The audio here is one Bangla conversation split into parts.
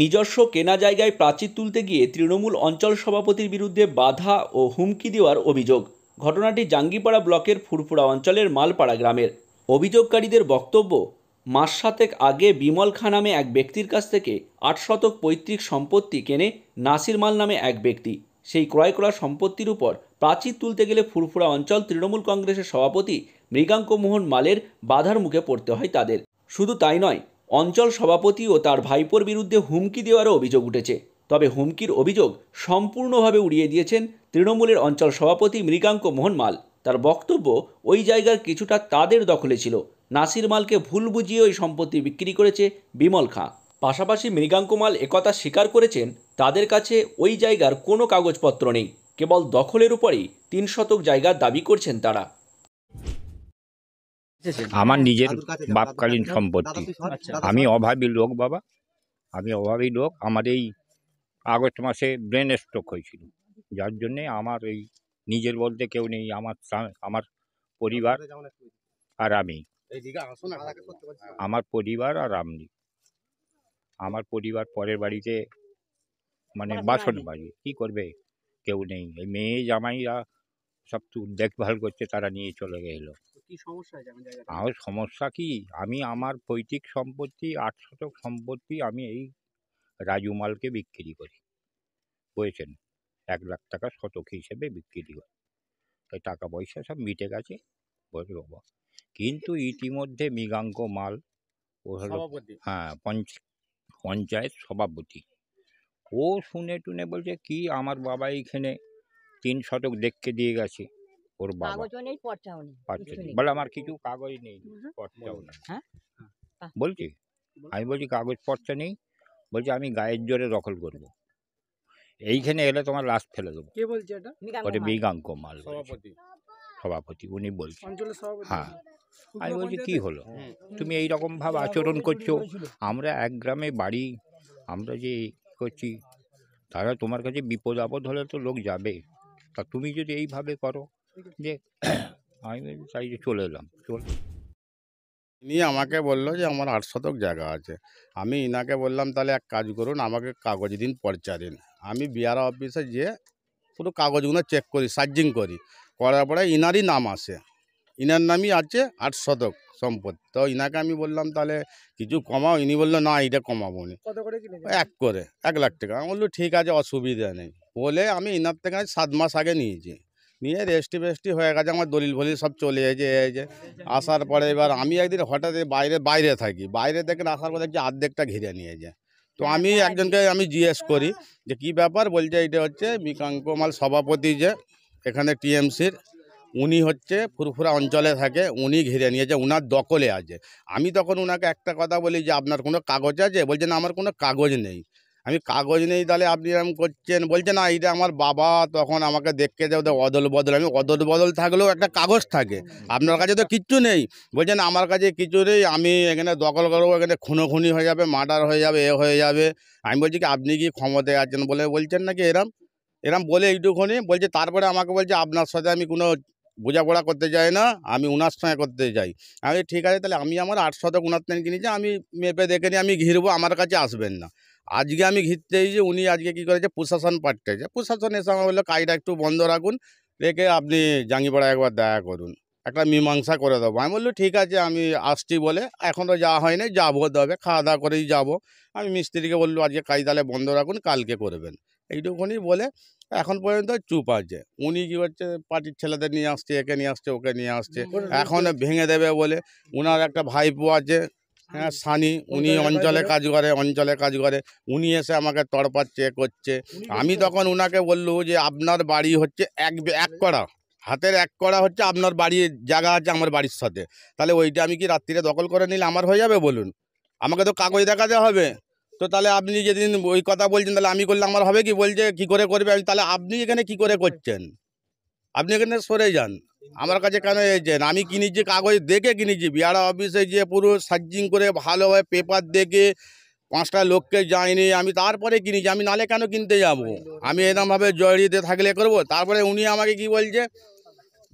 নিজস্ব কেনা জায়গায় প্রাচীর তুলতে গিয়ে তৃণমূল অঞ্চল সভাপতির বিরুদ্ধে বাধা ও হুমকি দেওয়ার অভিযোগ ঘটনাটি জাঙ্গিপাড়া ব্লকের ফুরফুরা অঞ্চলের মালপাড়া গ্রামের অভিযোগকারীদের বক্তব্য মাস সাতেক আগে বিমল খা নামে এক ব্যক্তির কাছ থেকে আট শতক পৈতৃক সম্পত্তি কেনে নাসির মাল নামে এক ব্যক্তি সেই ক্রয় করা সম্পত্তির উপর প্রাচীর তুলতে গেলে ফুরফুরা অঞ্চল তৃণমূল কংগ্রেসের সভাপতি মৃগাঙ্ক মোহন মালের বাধার মুখে পড়তে হয় তাদের শুধু তাই নয় অঞ্চল সভাপতি ও তার ভাইপোর বিরুদ্ধে হুমকি দেওয়ারও অভিযোগ উঠেছে তবে হুমকির অভিযোগ সম্পূর্ণভাবে উড়িয়ে দিয়েছেন তৃণমূলের অঞ্চল সভাপতি মৃগাঙ্ক মোহন মাল তার বক্তব্য ওই জায়গার কিছুটা তাদের দখলে ছিল নাসির মালকে ভুল বুঝিয়ে ওই সম্পত্তি বিক্রি করেছে বিমল খাঁ পাশাপাশি মৃগাঙ্ক মাল একথা স্বীকার করেছেন তাদের কাছে ওই জায়গার কোনো কাগজপত্র নেই কেবল দখলের উপরেই তিন শতক জায়গা দাবি করছেন তারা আমার নিজের বাপকালীন সম্পত্তি আচ্ছা। আমি অভাবী লোক বাবা আমি অভাবী লোক আমার এই আগস্ট মাসে ব্রেন স্ট্রোক হয়েছিল যার জন্যে আমার এই নিজের বলতে কেউ নেই আমার আমার পরিবার আর আমি আমার পরিবার আর আমি আমার পরিবার পরের বাড়িতে মানে বাসন বাড়ি কি করবে কেউ নেই এই মেয়ে জামাইরা সব দেখভাল করছে তারা নিয়ে চলে গেলো সমস্যা আমার সমস্যা কি আমি আমার পৈতৃক সম্পত্তি আট শতক সম্পত্তি আমি এই রাজুমালকে বিক্রি করি বুঝেছেন এক লাখ টাকা শতক হিসেবে বিক্রি করি তাই টাকা পয়সা সব মিটে গেছে বলল কিন্তু ইতিমধ্যে মৃগাঙ্ক মাল ও হলো হ্যাঁ পঞ্চ পঞ্চায়েত সভাপতি ও শুনে টুনে বলছে কি আমার বাবা এইখানে তিন শতক দেখতে দিয়ে গেছে ওর নেই বলে আমার কিছু কাগজ নেই হ্যাঁ? হ্যাঁ। বলছি আমি বলছি কাগজ পর্চা নেই বলছি আমি গায়ের জোরে দখল করব এইখানে এলে তোমার লাশ ফেলে দেবো কে বলছে ওটা মাল। মাল সভাপতি সভাপতি উনি বলছেন হ্যাঁ আমি বলছি কি হলো তুমি এই রকম আচরণ করছো আমরা এক গ্রামে বাড়ি আমরা যে এই করছি তারা তোমার কাছে বিপদ আপদ হলে তো লোক যাবে তা তুমি যদি এইভাবে করো যে আমি তাই চলে এলাম চল ইনি আমাকে বলল যে আমার আট শতক জায়গা আছে আমি ইনাকে বললাম তাহলে এক কাজ করুন আমাকে কাগজ দিন পর্চা দিন আমি বিআরও অফিসে যেয়ে পুরো কাগজগুলো চেক করি সার্জিং করি করার পরে ইনারই নাম আসে ইনার নামই আছে আট শতক সম্পত্তি তো ইনাকে আমি বললাম তাহলে কিছু কমাও ইনি বললো না এটা কমাবো না এক করে এক লাখ টাকা আমি বললো ঠিক আছে অসুবিধা নেই বলে আমি ইনার থেকে সাত মাস আগে নিয়েছি নিয়ে রেস্টি বেস্টি হয়ে গেছে আমার দলিল ফলিল সব চলে এসে যে আসার পরে এবার আমি একদিন হঠাৎ বাইরে বাইরে থাকি বাইরে দেখেন আসার পরে দেখছি আর্ধেকটা ঘিরে নিয়ে যায় তো আমি একজনকে আমি জিজ্ঞেস করি যে কি ব্যাপার বলছে এটা হচ্ছে বিকাঙ্কমাল সভাপতি যে এখানে টিএমসির উনি হচ্ছে ফুরফুরা অঞ্চলে থাকে উনি ঘিরে নিয়েছে উনার দখলে আছে আমি তখন উনাকে একটা কথা বলি যে আপনার কোনো কাগজ আছে বলছে না আমার কোনো কাগজ নেই আমি কাগজ নেই তাহলে আপনি এরকম করছেন বলছে না এইটা আমার বাবা তখন আমাকে দেখতে যাবে অদল বদল আমি অদল বদল থাকলেও একটা কাগজ থাকে আপনার কাছে তো কিচ্ছু নেই বলছেন আমার কাছে কিছু নেই আমি এখানে দখল করবো এখানে খুনোখুনি হয়ে যাবে মার্ডার হয়ে যাবে এ হয়ে যাবে আমি বলছি কি আপনি কি ক্ষমতায় আছেন বলে বলছেন নাকি এরম এরম বলে এইটুকুনি বলছে তারপরে আমাকে বলছে আপনার সাথে আমি কোনো বোঝাপড়া করতে যাই না আমি ওনার সঙ্গে করতে যাই আমি ঠিক আছে তাহলে আমি আমার আটশো তো উনার কিনেছি আমি মেপে দেখে নিয়ে আমি ঘিরবো আমার কাছে আসবেন না আজকে আমি ঘিরতে যে উনি আজকে কি করেছে প্রশাসন পাঠিয়েছে প্রশাসন এসে আমার বললো কাজটা একটু বন্ধ রাখুন রেখে আপনি জাঙ্গিপাড়া একবার দেখা করুন একটা মীমাংসা করে দেবো আমি বললো ঠিক আছে আমি আসছি বলে এখনও যাওয়া হয়নি যাবো তবে খাওয়া দাওয়া করেই যাব আমি মিস্ত্রিকে বললো আজকে কাজ তাহলে বন্ধ রাখুন কালকে করবেন এইটুকুনি বলে এখন পর্যন্ত চুপ আছে উনি কী হচ্ছে পার্টির ছেলেদের নিয়ে আসছে একে নিয়ে আসছে ওকে নিয়ে আসছে এখন ভেঙে দেবে বলে ওনার একটা ভাইপো আছে হ্যাঁ সানি উনি অঞ্চলে কাজ করে অঞ্চলে কাজ করে উনি এসে আমাকে তড়পাচ্ছে করছে আমি তখন উনাকে বললু যে আপনার বাড়ি হচ্ছে এক এক করা হাতের এক করা হচ্ছে আপনার বাড়ির জায়গা আছে আমার বাড়ির সাথে তাহলে ওইটা আমি কি রাত্রিরে দখল করে নিলে আমার হয়ে যাবে বলুন আমাকে তো কাগজ দেখাতে হবে তো তাহলে আপনি যেদিন ওই কথা বলছেন তাহলে আমি করলে আমার হবে কি বলছে কি করে করবে আমি তাহলে আপনি এখানে কি করে করছেন আপনি এখানে সরে যান আমার কাছে কেন এসেছেন আমি কিনেছি কাগজ দেখে কিনেছি বিহার অফিসে যে পুরো সার্জিং করে ভালোভাবে পেপার দেখে পাঁচটা লোককে যাইনি আমি তারপরে কিনেছি আমি নালে কেন কিনতে যাব। আমি এরমভাবে জড়িয়ে থাকলে করব তারপরে উনি আমাকে কি বলছে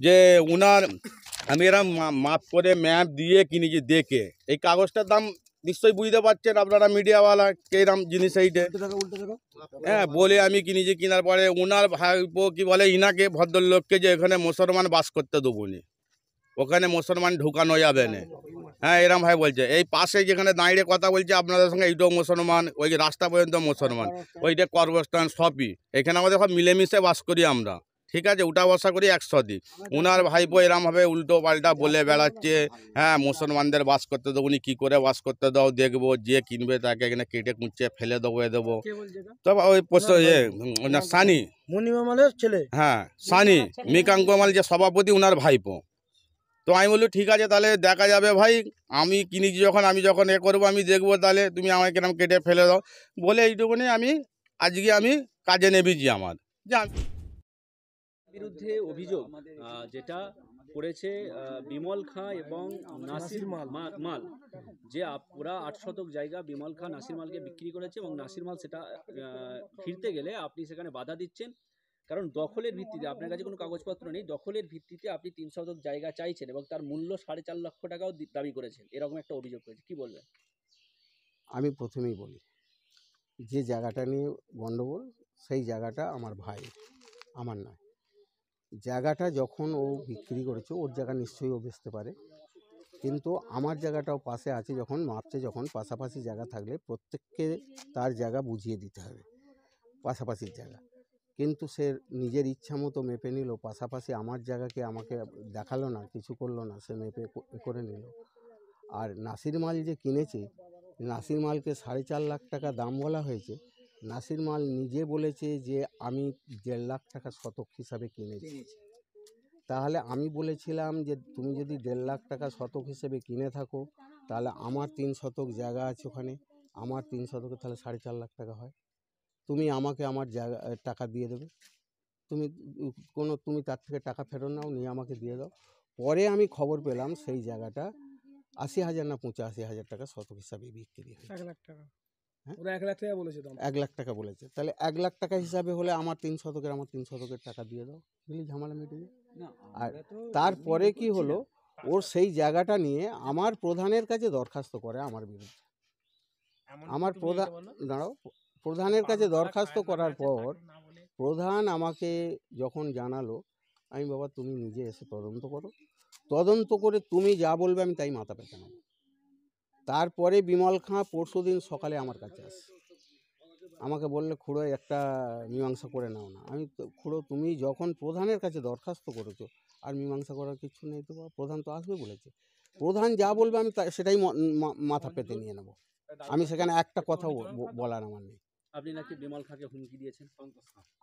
যে উনার আমি এরম মাপ করে ম্যাপ দিয়ে কিনেছি দেখে এই কাগজটার দাম নিশ্চয়ই বুঝতে পারছেন আপনারা মিডিয়াওয়ালা কেরাম জিনিস এইটে হ্যাঁ বলে আমি কিনেছি কেনার পরে ওনার ভাইপো কি বলে ইনাকে ভদ্রলোককে যে এখানে মুসলমান বাস করতে দেবো নি ওখানে মুসলমান ঢুকানো যাবে না হ্যাঁ এরম ভাই বলছে এই পাশে যেখানে দাঁড়িয়ে কথা বলছে আপনাদের সঙ্গে এইটাও মুসলমান ওই রাস্তা পর্যন্ত মুসলমান আচ্ছা। ওইটা কর্মস্থান সবই এখানে আমাদের সব মিলেমিশে বাস করি আমরা ঠিক আছে উঠা বসা করি একশো দিই উনার ভাইপো এরমভাবে উল্টো পাল্টা বলে বেড়াচ্ছে হ্যাঁ মুসলমানদের বাস করতে দেবো উনি কী করে বাস করতে দাও দেখবো যে কিনবে তাকে এখানে কেটে কুঁচে ফেলে দেবো এ দেবো তো ওই ইয়ে সানি মনিমামালের ছেলে হ্যাঁ সানি মিকাঙ্ক মাল যে সভাপতি উনার ভাইপো তো আমি বললো ঠিক আছে তাহলে দেখা যাবে ভাই আমি কিনেছি যখন আমি যখন এ করবো আমি দেখবো তাহলে তুমি আমার কেন কেটে ফেলে দাও বলে এইটুকুনি আমি আজকে আমি কাজে নেবেছি আমার যে বিরুদ্ধে অভিযোগ যেটা করেছে বিমল খাঁ এবং নাসির মাল যে ওরা আট শতক জায়গা বিমল খাঁ নাসির মালকে বিক্রি করেছে এবং নাসির মাল সেটা ফিরতে গেলে আপনি সেখানে বাধা দিচ্ছেন কারণ দখলের ভিত্তিতে আপনার কাছে কোনো কাগজপত্র নেই দখলের ভিত্তিতে আপনি তিন শতক জায়গা চাইছেন এবং তার মূল্য সাড়ে চার লক্ষ টাকাও দাবি করেছেন এরকম একটা অভিযোগ করেছে কি বলবেন আমি প্রথমেই বলি যে জায়গাটা নিয়ে গণ্ডগোল সেই জায়গাটা আমার ভাই আমার নয় জায়গাটা যখন ও বিক্রি করেছে ওর জায়গা নিশ্চয়ই ও বেচতে পারে কিন্তু আমার জায়গাটাও পাশে আছে যখন মাপছে যখন পাশাপাশি জায়গা থাকলে প্রত্যেককে তার জায়গা বুঝিয়ে দিতে হবে পাশাপাশির জায়গা কিন্তু সে নিজের ইচ্ছা মতো মেপে নিল পাশাপাশি আমার জায়গাকে আমাকে দেখালো না কিছু করলো না সে মেপে করে নিল আর নাসির মাল যে কিনেছে নাসির মালকে সাড়ে চার লাখ টাকা দাম বলা হয়েছে নাসির মাল নিজে বলেছে যে আমি দেড় লাখ টাকা শতক হিসাবে কিনেছি তাহলে আমি বলেছিলাম যে তুমি যদি দেড় লাখ টাকা শতক হিসেবে কিনে থাকো তাহলে আমার তিন শতক জায়গা আছে ওখানে আমার তিন শতকে তাহলে সাড়ে চার লাখ টাকা হয় তুমি আমাকে আমার জায়গা টাকা দিয়ে দেবে তুমি কোনো তুমি তার থেকে টাকা ফেরত নাও নিয়ে আমাকে দিয়ে দাও পরে আমি খবর পেলাম সেই জায়গাটা আশি হাজার না পঁচাশি হাজার টাকা শতক হিসাবে বিক্রি হয় এক লাখ টাকা হ্যাঁ? ওরা বলেছে এক লাখ টাকা বলেছে তাহলে এক লাখ টাকা হিসাবে হলে আমার তিন শতকের আমার তিন শতকের টাকা দিয়ে দাও ঝামেলা আর তারপরে কি হলো ওর সেই জায়গাটা নিয়ে আমার প্রধানের কাছে দরখাস্ত করে আমার বিরুদ্ধে আমার প্রধান দাঁড়াও প্রধানের কাছে দরখাস্ত করার পর প্রধান আমাকে যখন জানালো আমি বাবা তুমি নিজে এসে তদন্ত করো তদন্ত করে তুমি যা বলবে আমি তাই মাথা পেতে নেবো তারপরে বিমল খাঁ পরশু দিন সকালে আমার কাছে আসে আমাকে বললে খুঁড়ো একটা মীমাংসা করে নাও না আমি খুঁড়ো তুমি যখন প্রধানের কাছে দরখাস্ত করেছো আর মীমাংসা করার কিছু নেই তো প্রধান তো আসবে বলেছে প্রধান যা বলবে আমি সেটাই মাথা পেতে নিয়ে নেব আমি সেখানে একটা কথা বলার আমার নেই আপনি নাকি বিমল খাঁকে হুমকি দিয়েছেন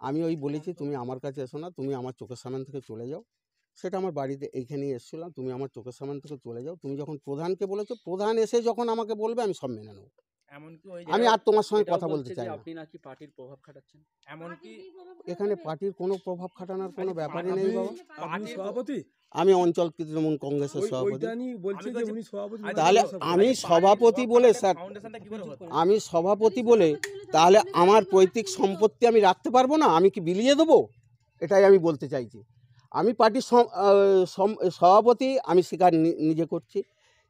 আমি ওই বলেছি তুমি আমার কাছে এসো না তুমি আমার চোখের সামনে থেকে চলে যাও সেটা আমার বাড়িতে এইখানেই এসেছিলাম তুমি আমার চোখের সামনে থেকে চলে যাও তুমি যখন প্রধানকে বলেছো প্রধান এসে যখন আমাকে বলবে আমি সব মেনে নেবো আমি আর তোমার সঙ্গে কথা বলতে চাই আপনি নাকি পার্টির প্রভাব খাটাচ্ছেন এমনকি এখানে পার্টির কোনো প্রভাব খাটানোর কোনো ব্যাপারই নেই বাবা সভাপতি আমি অঞ্চল তৃণমূল কংগ্রেসের সভাপতি তাহলে আমি সভাপতি বলে স্যার আমি সভাপতি বলে তাহলে আমার পৈতৃক সম্পত্তি আমি রাখতে পারবো না আমি কি বিলিয়ে দেবো এটাই আমি বলতে চাইছি আমি পার্টির সভাপতি আমি স্বীকার নিজে করছি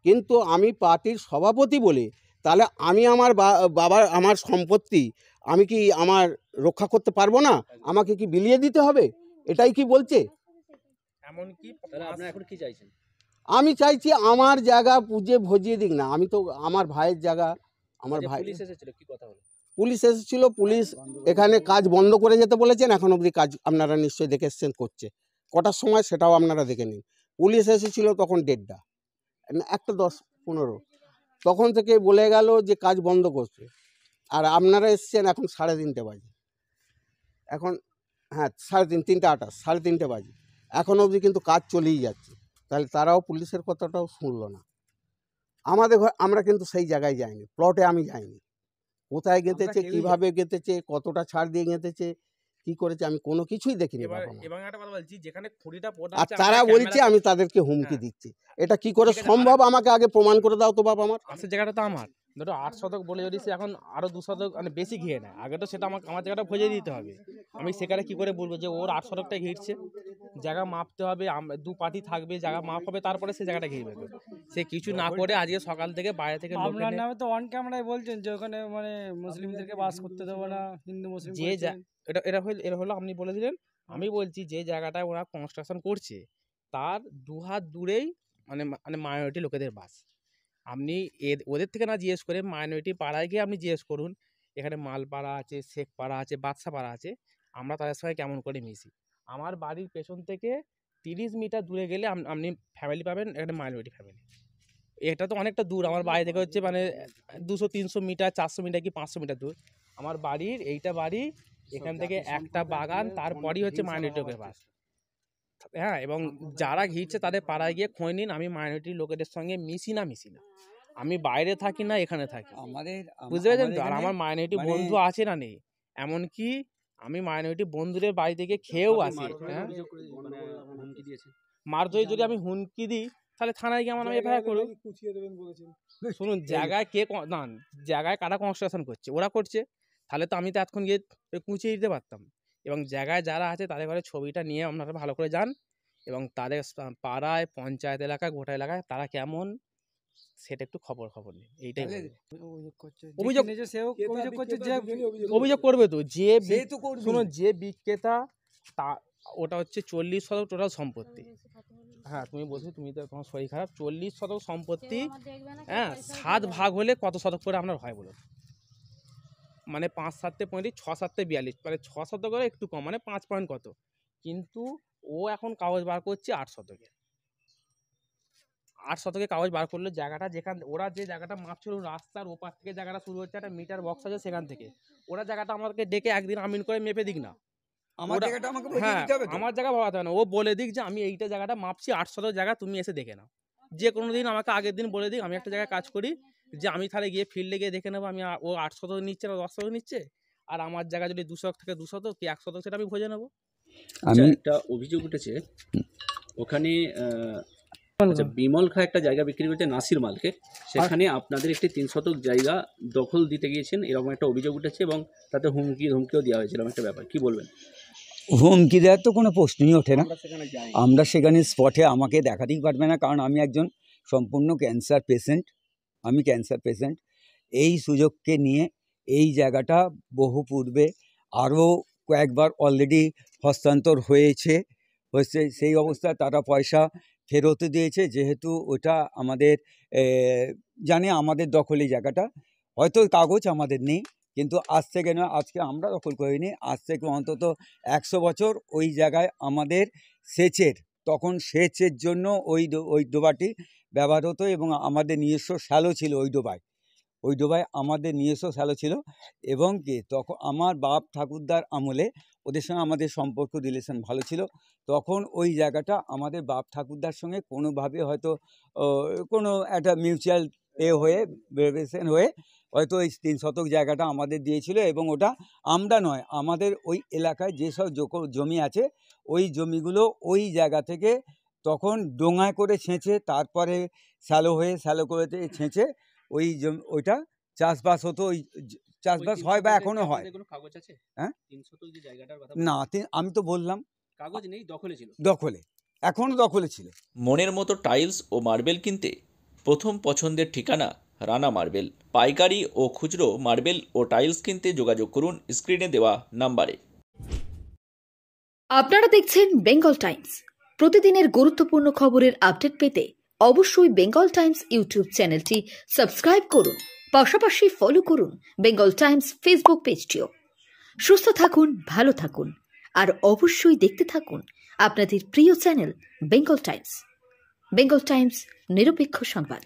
কিন্তু আমি পার্টির সভাপতি বলে তাহলে আমি আমার বাবার আমার সম্পত্তি আমি কি আমার রক্ষা করতে পারবো না আমাকে কি বিলিয়ে দিতে হবে এটাই কি বলছে আমি চাইছি আমার জায়গা পুজে ভজিয়ে দিক না আমি তো আমার ভাইয়ের জায়গা আমার আচ্ছা, ভাই পুলিশ এসেছিল পুলিশ এসেছিল পুলিশ এখানে কাজ বন্ধ করে যেতে বলেছেন এখন অবধি কাজ আপনারা নিশ্চয়ই দেখে এসছেন করছে কটার সময় সেটাও আপনারা দেখে নিন পুলিশ এসেছিল তখন দেড়টা মানে একটা দশ পনেরো তখন থেকে বলে গেল যে কাজ বন্ধ করছে আর আপনারা এসছেন এখন সাড়ে তিনটে বাজে এখন হ্যাঁ সাড়ে তিন তিনটে আটাশ সাড়ে তিনটে বাজে এখন অবধি কিন্তু কাজ চলেই যাচ্ছে তাহলে তারাও পুলিশের কথাটাও শুনলো না আমাদের ঘর আমরা কিন্তু সেই জায়গায় যাইনি প্লটে আমি যাইনি কোথায় গেঁথেছে কীভাবে গেঁথেছে কতটা ছাড় দিয়ে গেঁথেছে কি করেছে আমি কোনো কিছুই দেখিনি যেখানে আর তারা বলছে আমি তাদেরকে হুমকি হ্যাঁ। দিচ্ছি এটা কি করে সম্ভব আমাকে আগে প্রমাণ করে দাও তো বাবা আমার জায়গাটা তো আমার ধরো আট শতক বলে যদি সে এখন আরও দু শতক মানে বেশি ঘিরে নেয় আগে তো সেটা আমাকে আমার জায়গাটা খুঁজে দিতে হবে আমি সেখানে কি করে বলবো যে ওর আট শতকটা ঘিরছে জায়গা মাপতে হবে দু পাটি থাকবে জায়গা মাপ হবে তারপরে সে জায়গাটা ঘিরে দেবে সে কিছু না করে আজকে সকাল থেকে বাইরে থেকে আপনার নামে তো অন ক্যামেরায় বলছেন যে ওখানে মানে মুসলিমদেরকে বাস করতে দেবো না হিন্দু মুসলিম যে এটা এটা হইল এটা হলো আপনি বলে দিলেন আমি বলছি যে জায়গাটায় ওরা কনস্ট্রাকশন করছে তার দু হাত দূরেই মানে মানে মাইনরিটি লোকেদের বাস আপনি ওদের থেকে না জিজ্ঞেস করে মাইনরিটি পাড়ায় গিয়ে আপনি জিজ্ঞেস করুন এখানে মালপাড়া আছে শেখপাড়া আছে বাদশাপাড়া আছে আমরা তাদের সঙ্গে কেমন করে মিশি আমার বাড়ির পেছন থেকে তিরিশ মিটার দূরে গেলে আপনি ফ্যামিলি পাবেন একটা মাইনরিটি ফ্যামিলি এটা তো অনেকটা দূর আমার বাড়ি থেকে হচ্ছে মানে দুশো তিনশো মিটার চারশো মিটার কি পাঁচশো মিটার দূর আমার বাড়ির এইটা বাড়ি এখান থেকে একটা বাগান তারপরই হচ্ছে মাইনরিটি লোকের বাস হ্যাঁ এবং যারা ঘিরছে তাদের পাড়ায় গিয়ে খোঁজ নিন আমি মাইনরিটি লোকেদের সঙ্গে মিশি না মিশি না হ্যাঁ, আমি বাইরে থাকি না এখানে থাকি আমাদের বুঝতে পেরেছেন তো আর আমার মাইনরিটি বন্ধু আছে না নেই এমনকি আমি মাইনরিটি বন্ধুদের বাড়ি থেকে খেয়েও আসি হ্যাঁ যদি মানে মানে আমি হুমকি দিই তাহলে থানায় গিয়ে আমার এফআইআর করুন শুনুন জায়গায় কে দান জায়গায় কারা কনস্ট্রাকশন করছে ওরা করছে তাহলে তো আমি তো এতক্ষণ গিয়ে কুঁচিয়ে দিতে পারতাম এবং জায়গায় যারা আছে তাদের ঘরে ছবিটা নিয়ে আপনারা ভালো করে যান এবং তাদের পাড়ায় পঞ্চায়েত এলাকা গোটা এলাকায় তারা কেমন সেটা একটু খবর খবর নেই এইটাই অভিযোগ সেও অভিযোগ করছে যে অভিযোগ করবে তো যে শুনো যে বিক্রেতা তা ওটা হচ্ছে চল্লিশ শতক টোটাল সম্পত্তি হ্যাঁ তুমি বলছো তুমি তো তোমার শরীর খারাপ চল্লিশ শতক সম্পত্তি হ্যাঁ সাত ভাগ হলে কত শতক করে আপনার হয় বলো মানে পাঁচ সাতটে পঁয়ত্রিশ ছ সাতটে বিয়াল্লিশ মানে ছ শতকের একটু কম মানে পাঁচ পয়েন্ট কত কিন্তু ও এখন কাগজ বার করছে আট শতকের আট শতকে কাগজ বার করলে জায়গাটা যেখান ওরা যে জায়গাটা মাপছিল রাস্তার ওপার থেকে জায়গাটা শুরু হচ্ছে একটা মিটার বক্স আছে সেখান থেকে ওরা জায়গাটা আমাকে ডেকে একদিন আমিন করে মেপে দিক না আমার হ্যাঁ, জায়গা ভাবাতে না ও বলে দিক যে আমি এইটা জায়গাটা মাপছি আট শতক জায়গা তুমি এসে দেখে নাও যে কোনো দিন আমাকে আগের দিন বলে দিক আমি একটা জায়গায় কাজ করি যে আমি তাহলে গিয়ে ফিল্ডে গিয়ে দেখে নেবো আমি ও আট শতক নিচ্ছে না দশ শত নিচ্ছে আর আমার জায়গা যদি দুশো থেকে দুশত কি একশো সেটা আমি ভোজে নেবো আমি আচ্ছা, একটা অভিযোগ উঠেছে ওখানে আচ্ছা বিমল খা একটা জায়গা বিক্রি করতে নাসির মালকে আচ্ছা। সেখানে আপনাদের একটি তিন শতক জায়গা দখল দিতে গিয়েছেন এরকম একটা অভিযোগ উঠেছে এবং তাতে হুমকি ধুমকিও দেওয়া হয়েছিল একটা ব্যাপার কি বলবেন হুমকি দেওয়ার তো কোনো প্রশ্নই ওঠে না আমরা সেখানে স্পটে আমাকে দেখাতেই পারবে না কারণ আমি একজন সম্পূর্ণ ক্যান্সার পেশেন্ট আমি ক্যান্সার পেশেন্ট এই সুযোগকে নিয়ে এই জায়গাটা বহু পূর্বে আরও কয়েকবার অলরেডি হস্তান্তর হয়েছে হচ্ছে সেই অবস্থায় তারা পয়সা ফেরত দিয়েছে যেহেতু ওটা আমাদের জানে আমাদের দখলে জায়গাটা হয়তো কাগজ আমাদের নেই কিন্তু আজ থেকে নয় আজকে আমরা দখল করিনি আজ থেকে অন্তত একশো বছর ওই জায়গায় আমাদের সেচের তখন সেচের জন্য ওই ওই ডোবাটি ব্যবহার হতো এবং আমাদের নিজস্ব শ্যালো ছিল ওই ডোবায় ওই ডোবায় আমাদের নিজস্ব শ্যালো ছিল এবং কি তখন আমার বাপ ঠাকুরদার আমলে ওদের সঙ্গে আমাদের সম্পর্ক রিলেশন ভালো ছিল তখন ওই জায়গাটা আমাদের বাপ ঠাকুরদার সঙ্গে কোনোভাবে হয়তো কোনো একটা মিউচুয়াল এ হয়ে হয়ে হয়তো ওই তিন শতক জায়গাটা আমাদের দিয়েছিল এবং ওটা আমরা নয় আমাদের ওই এলাকায় যেসব জমি আছে ওই জমিগুলো ওই জায়গা থেকে তখন ডোঙায় করে ছেঁচে তারপরে স্যালো হয়ে স্যালো করে ছেঁচে ওই জমি ওইটা চাষবাস হতো ওই চাষবাস হয় বা এখনো হয় হ্যাঁ? না আমি তো বললাম কাগজ নেই দখলে ছিল দখলে এখনো দখলে ছিল মনের মতো টাইলস ও মার্বেল কিনতে প্রথম পছন্দের ঠিকানা রানা মার্বেল পাইকারি ও খুচরো মার্বেল ও টাইলস কিনতে যোগাযোগ করুন স্ক্রিনে দেওয়া নাম্বারে আপনারা দেখছেন বেঙ্গল টাইমস প্রতিদিনের গুরুত্বপূর্ণ খবরের আপডেট পেতে অবশ্যই বেঙ্গল টাইমস ইউটিউব চ্যানেলটি সাবস্ক্রাইব করুন পাশাপাশি ফলো করুন বেঙ্গল টাইমস ফেসবুক পেজটিও সুস্থ থাকুন ভালো থাকুন আর অবশ্যই দেখতে থাকুন আপনাদের প্রিয় channel Bengal Times Bengal Times নিরপেক্ষ সংবাদ